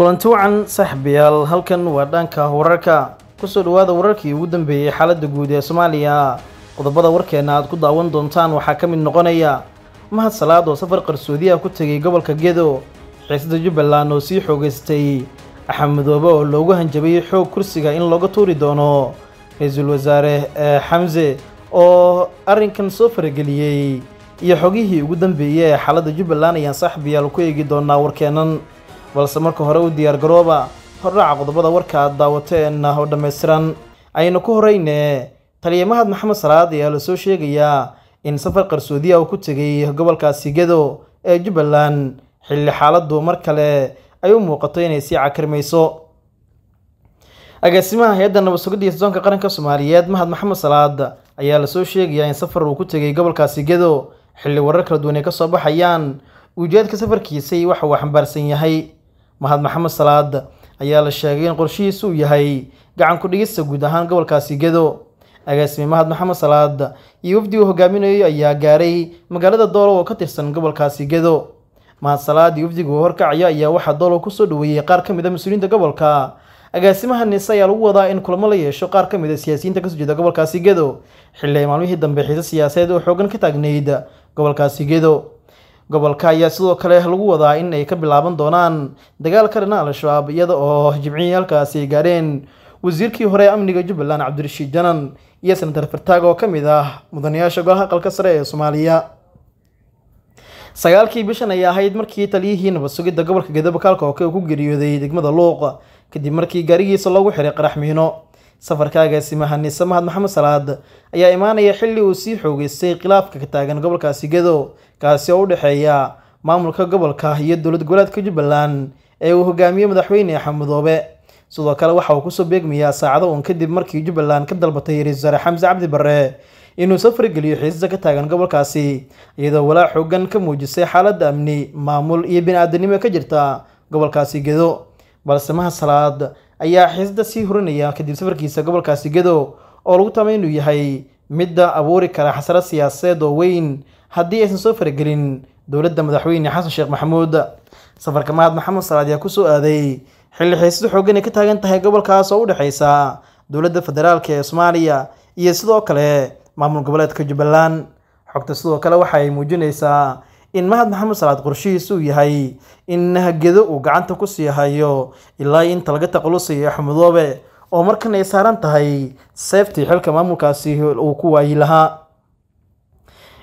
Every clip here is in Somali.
kulanti wacan saaxiibayaal halkan waa dhanka wararka ku soo dhawaada wararkii ugu dambeeyey xaaladda guud ee soomaaliya qodobada warkeenna aad ku daawan doontaan waxaa ka mid noqonaya mahad salaad oo safar qarsoodiyaha ku tegay gobolka gedo xiisada jubbaland oo sii xoogaystay axmed oo loogu hanjabay xoog kursiga in looga tuuri doono ra-iisul wasaare eh, xamse oo arrinkan soo farageliyey iyo xogihii ugu dambeeyey ee xaaladda jubbaland ayaan saaxiibayaal ku eegi doonaa warkeennan balse marka hore u diyaar garooba hordhaca qodobada warka aad daawateena ah oo dhammaystiran aynu ku horeyne taliya mahad maxamed salaad ayaa lasoo sheegayaa in safar qarsoodiya ah uu ku tegay gobolkaasi gedo ee jubbaland xilli xaaladdu mar kale ay u muuqato inay sii cakarmayso agaasimaha hay-adda nabad sugidda sodonka qaranka soomaaliyeed mahad maxamed salaad ayaa lasoo sheegayaa in safar uu ku tegay gobolkaasi gedo xilli warar kala duwan ay soo baxayaan ujeedka safarkiisay waxa uu xambaarsan yahay mahad maxamed salaad ayaa la sheegay in qorshihiisu uu yahay gacan ku-dhigista guud ahaan gobolkaasi gedo agaasime mahad maxamed salaad iyo wafdiga hogaaminayo ayaa gaaray magaalada doolow oo ka tirsan gobolkaasi gedo mahad salaad iyo wafdiga uu horkacayo ayaa waxaa doolow kusoo dhaweeyey qaar ka mid a ah mas uuliinta gobolka agaasimaha nise ayaa lagu wadaa in kulamo la yeesho qaar ka mid a ah siyaasiyiinta kasoo jeeda gobolkaasi gedo xilli ay maalmihii dambe xiise siyaasadeed oo xoogan ka taagnayd gobolkaasi gedo gobolka ayaa sidoo kale lagu wadaa in ay ka bilaaban doonaan dagaalka karina al-shabaab iyada oo jimcihii halkaasi ay gaadheen wasiirkii hore amniga jubbaland cabdirashiid janan iyo senatar fartaag oo ka mid ah mudanayaasha golaha aqalka sare ee soomaaliya sagaalkii bishan ayaa ahayd markii taliyihii nabad sugidda gobolka geedabakaalka oo ku geeriyooday degmada luuq kadib markii gaarigiisa loogu xiray qarax miino safarkaagaasi mahanise mahad maxamed salaad ayaa imaanaya xilli uu sii xoogeystay khilaafka ka taagan gobolkaasi gedo kaasi oo u dhexeeya maamulka gobolka iyo dowlad goboleedka jubbaland ee uu hogaamiye madaxweyne xamudoobe sidoo kale waxa uu kusoo beegmayaa saacado uun kadib markii jubbaland ka dalbatay ra-iisul wasaare xamse cabdi inuu safar geliyo xiisasa ka taagan gobolkaasi iyadoo walaac xoogan ka muujisay xaaladda amni maamul iyo bini-aadanimo ka jirta gobolkaasi gedo balse maha salaad ayaa xiisada sii hurinaya kadib safarkiisa gobolkaasi gedo oo lagu tama inuu yahay midda abuuri kara xasara siyaasadeed oo weyn haddii aysan soo faragelin dowladda madaxweyne xasan sheekh maxamuud safarka mahad maxamed salaad yaa kusoo aaday xilli xiisadu xoogan ay ka taagan tahay gobolkaas oo u dhexeysa dowladda federaalk ee soomaaliya iyo sidoo kale maamul goboleedka jubbaland xogta sidoo kale waxa ay muujinaysaa in mahad maxamed salaad qorshihiis uu yahay in nahagedo uu gacanta ku sii hayo ilaa inta laga taqalusayo xumudoobe oo markan ay saaran tahay seeftii xilka maamulkaasi uu ku waayi lahaa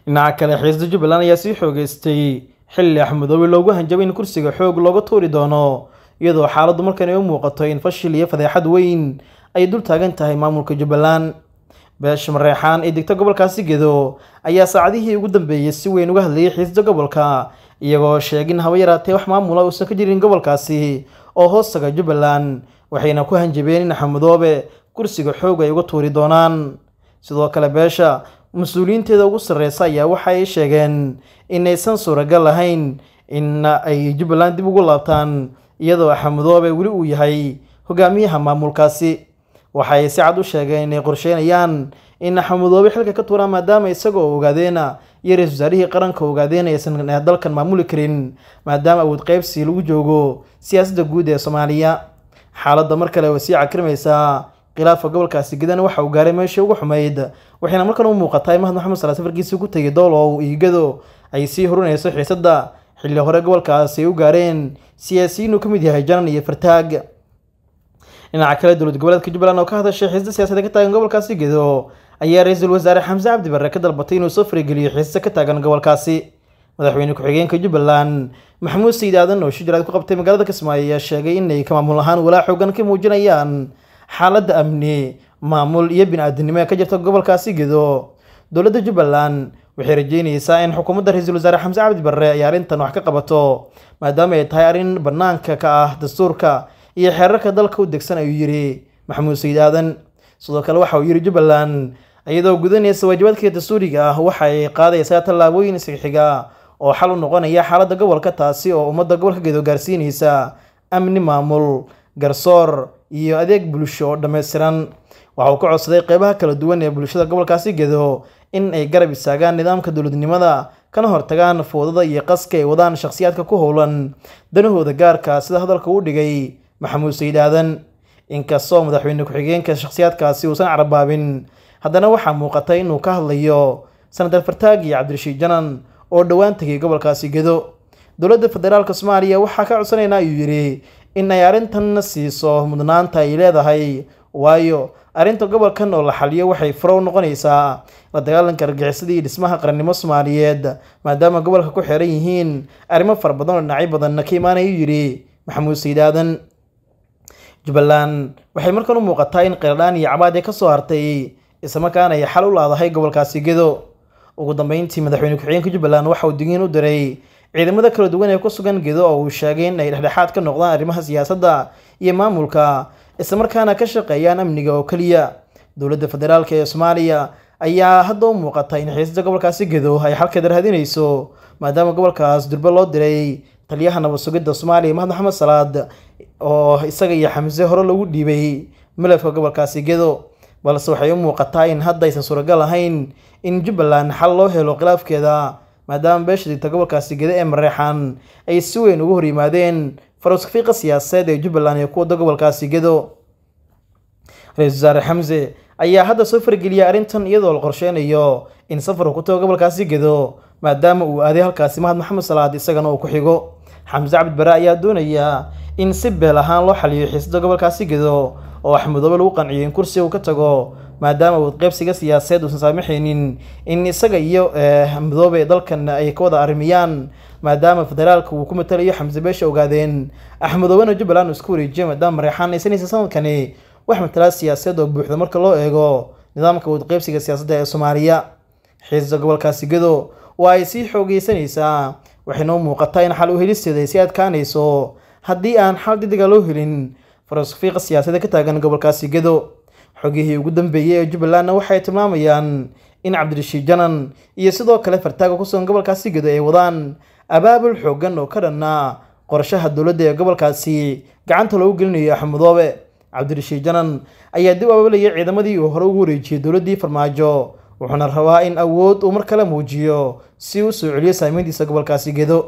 dhinaca kale xiisda jubbaland ayaa sii xoogeystay xilli axmudoobe loogu hanjabay in kursiga xoog looga tuuri doono iyadoo xaaladdu markan ay u muuqato in fashil iyo fadeexad weyn ay dul taagan tahay maamulka jubbaland beesha mareexaan ee degta gobolkaasi gedo ayaa saacadihii ugu dambeeyey si weyn uga hadlayay xiisda gobolka iyagoo sheegin haba yaraatee wax maamula uusan ka jirin gobolkaasi oo hoostaga jubbaland waxayna ku hanjabeen in axmudoobe kursiga xoog ay uga tuuri doonaan sidoo kale beesha mas-uuliyiinteeda ugu sarreysa ayaa waxa ay sheegeen inaysan suuragal ahayn in ay jubbaland dib ugu laabtaan iyadoo axmedoobe weli uu yahay hogaamiyaha maamulkaasi waxay si cad u sheegeen inay qorsheynayaan in axmedoobe xilka ka tuuraan maadaama isagoo ogaadeena iyo ra-isul wasaarihii qaranka ogaadeen aysan dalkan maamuli karin maadaama awood qaybsi lagu joogo siyaasadda guud ee soomaaliya xaaladda mar kale oo sii cakrimaysaa khilaafa gobolkaasi gedana waxa uu gaaray meesha ugu xumeeyda waxayna markan u muuqataa in mahad maxamed sala safarkiisii ku tegay dool oo uu iigado ay sii horinayso xiisadda xilli hore gobolkaasi ay u gaareen siyaasiyiinuu ka mid yahay janan iyo fartaag dhinaca kale dowlad goboleedka jubbaland oo ka hadashay xiisadda siyaasadda ka taagan gobolkaasi gedo ayaa ra-iisul wasaare xamse cabdi ka dalbatay inuu soo farigeliyo xiisadda ka taagan gobolkaasi madaxweyne ku-xigeenka jubbaland maxamuud sayid aadan oo shijaraad ku qabtay magaalada kismaayo ayaa sheegay inay ka maamul ahaan walaa xoogan ka muujinayaan xaaladda amni maamul iyo bini-aadinimo ee ka jirta gobolkaasi gedo dowladda jubbaland waxay rajaynaysaa in xukuumadda ra-iisul wasaare xamse cabdi barre ay arrintan wax ka qabato maadaama ay tahay arrin bannaanka ka ah dastuurka iyo xeerarka dalka u degsan ayuu yidhi maxamuud sayid aadan sidoo kale waxa uu yidhi jubbaland iyadoo gudanaysa waajibaadkii dastuuriga ah waxay qaadaysaa tallaabooyin isxixiga oo xal u noqonaya xaaladda gobolka taasi oo ummadda gobolka gedo gaarsiinaysa amni maamul garsoor iyo adeeg bulsho oo dhammaystiran waxa uu ka codsaday qeybaha kala duwan ee bulshada gobolkaasi gedo in ay garab istaagaan nidaamka dowladnimada kana hortagaan fowdada iyo qaska ay wadaan shakhsiyaadka ku howlan danahooda gaarka ah sida hadalka uu dhigay maxamuud sayid aadan inkastoo madaxweyne ku-xigeenka shakhsiyaadkaasi uusan carabaabin haddana waxaa muuqatay inuu ka hadlayo sanadar fartaagi cabdirashiid janan oo dhowaan tegay gobolkaasi gedo dowladda federaalka soomaaliya waxaa ka codsanaynaa ayuu yidhi inay arrintanna siiso mudnaanta ay leedahay waayo arrinta gobolkan oo la xaliyo waxay furo u noqonaysaa la dagaalanka argixisada dhismaha qarannimo soomaaliyeed maadaama gobolka ku xiran yihiin arrimo fara badan oo dhinacyo badanna ka imaanayuu yidhi maxamuud sayid aadan jubbaland waxay markan u muuqataa in qeradhaan iyo cabaadi ka soo hartay islamarkaana ay xal u laadahay gobolkaasi gedo ugu dambeyntii madaxweyne ku-xigeenka jubbaland waxa uu digiin u diray ciidamada kala duwan ee ku sugan gedo oo uu sheegay in ay dhexdhexaad ka noqdaan arrimaha siyaasadda iyo maamulka islamarkaana ka shaqeeyaan amniga oo keliya dowladda federaalk ee soomaaliya ayaa hadda u muuqata in xiisada gobolkaasi gedo ay xalkeeda raadinayso maadaama gobolkaas durbe loo diray taliyaha nabad sugidda soomaaliya mahad maxamed salaad oo isaga iyo xamse hore lagu dhiibay malafka gobolkaasi gedo balse waxay u muuqataa in hadda aysan suuragal ahayn in jubbaland xal loo helo khilaafkeeda maadaama beesha digta gobolkaasi gede ee mareexan ay si weyn ugu horyimaadeen farwaskafiiqa siyaasadeed ee jubbaland ee ku gobolkaasi gedo ra-isul wasaare xamse ayaa hadda soo fargeliyay arrintan iyadoo la qorsheynayo in safar uu ku tago gobolkaasi gedo maadaama uu aaday halkaasi mahad maxamed salaad isagana uu ku xigo xamse cabdi ayaa doonaya in si beel ahaan loo xaliyo xiisadda gobolkaasi gedo oo axmudoobe lagu qanciyo in kursiga uu ka tago maadaama wadqeybsiga siyaasadeed uusan saamixaynin in isaga iyo eh, midoobe dalkan ay ka arrimiyaan maadaama federaalka uu ku matalayo xamse beesha ogaadeen axmedoobena jubbaland uu isku wareejiyay maadaama reexaan aysanaysa sanadkani wax matalaa siyaasadeed oo buuxda marka loo eego nidaamka wadqeybsiga siyaasadda ee soomaaliya xiisda gobolkaasi gedo waa ay sii xoogeysanaysaa waxaynoo muuqataa in xal u helisteeda ay sii adkaanayso haddii aan xal dadiga loo helin farasufiiqa siyaasadda ka taagan gobolkaasi gedo xogihii ugu dambeeyey ee jubbalandna waxay tilmaamayaan in cabdirashiid janan iyo sidoo kale fartaaga ku sugan gobolkaasi gedo ay wadaan abaabul xoogan oo ka dhanna qorshaha dowladda ee gobolkaasi gacanta loogu gelinayo axmudoobe cabdirashiid janan ayaa dib abaabulaya ciidamadii uu hore ugu wareejiyey dowladdii farmaajo wuxuuna rabaa in awood uu mar kale muujiyo si uu soo celiyo saameyntiisa gobolkaasi gedo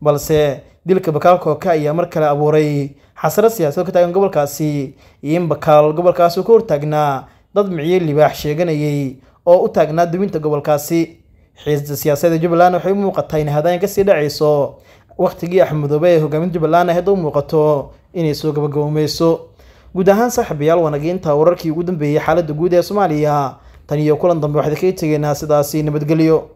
balse dilka bakaalkooka ayaa mar kale abuuray xasaro siyaasado ka taagan gobolkaasi iyo in bakaal gobolkaasi uu ka hortaagnaa dad miciyo libaax sheeganayay oo u taagnaa duwinta gobolkaasi xiisda siyaasadda jubbaland waxay u muuqataa in hadaayan kasii dhacayso wakhtigii axmudoobe ee hogaaminta jubbaland ahadda u muuqato inay soo gabagabowmeyso guud ahaan saaxiibayaal wanagiinta wararkii ugu dambeeyey xaaladda guud ee soomaaliya tan iyo kulan dambe waxaad kaga tegeenaa sidaasi nabadgelyo